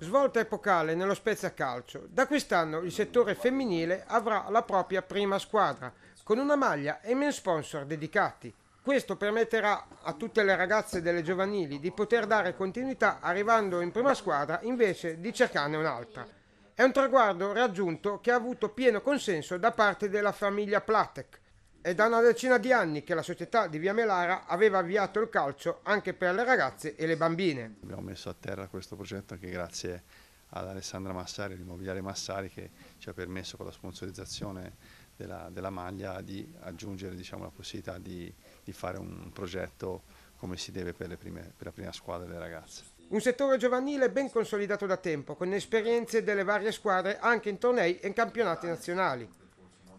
Svolta epocale nello Spezia Calcio. Da quest'anno il settore femminile avrà la propria prima squadra, con una maglia e men sponsor dedicati. Questo permetterà a tutte le ragazze delle giovanili di poter dare continuità arrivando in prima squadra invece di cercarne un'altra. È un traguardo raggiunto che ha avuto pieno consenso da parte della famiglia Platek, è da una decina di anni che la società di Via Melara aveva avviato il calcio anche per le ragazze e le bambine. Abbiamo messo a terra questo progetto anche grazie ad Alessandra Massari, l'immobiliare Massari, che ci ha permesso con la sponsorizzazione della, della maglia di aggiungere diciamo, la possibilità di, di, fare un progetto come si deve per, prime, per la prima squadra delle ragazze. Un settore giovanile ben consolidato da tempo, con esperienze delle varie squadre anche in tornei e in campionati nazionali.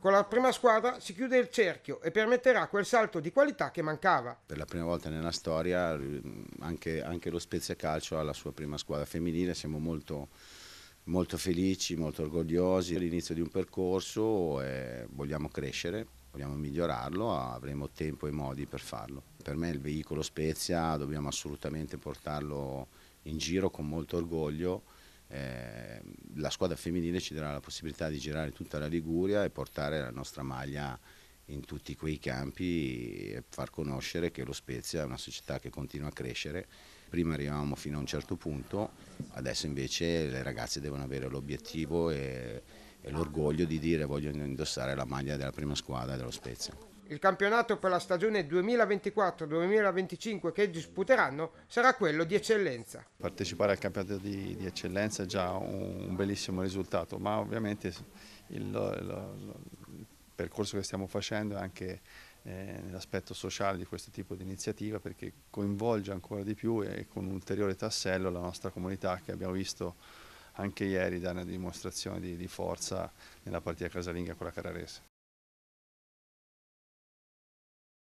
Con la prima squadra si chiude il cerchio e permetterà quel salto di qualità che mancava. Per la prima volta nella storia mm, anche, anche lo Spezia Calcio ha la sua prima squadra femminile, siamo molto, molto felici, molto orgogliosi L'inizio di un percorso e vogliamo crescere, vogliamo migliorarlo, avremo tempo e modi per farlo. Per me il veicolo Spezia dobbiamo assolutamente portarlo in giro con molto orgoglio Ehm, la squadra femminile ci darà la possibilità di girare tutta la Liguria e portare la nostra maglia in tutti quei campi e far conoscere che lo Spezia è una società che continua a crescere. Prima arrivavamo fino a un certo punto, adesso invece le ragazze devono avere l'obiettivo e, e l'orgoglio di dire vogliono indossare la maglia della prima squadra dello Spezia. Il campionato per la stagione 2024-2025 che disputeranno sarà quello di eccellenza. Partecipare al campionato di, di eccellenza è già un, un, bellissimo risultato, ma ovviamente il, il, il percorso che stiamo facendo è anche eh, nell'aspetto sociale di questo tipo di iniziativa perché coinvolge ancora di più e con un ulteriore tassello la nostra comunità che abbiamo visto anche ieri dà una dimostrazione di, di forza nella partita casalinga con la Carrarese.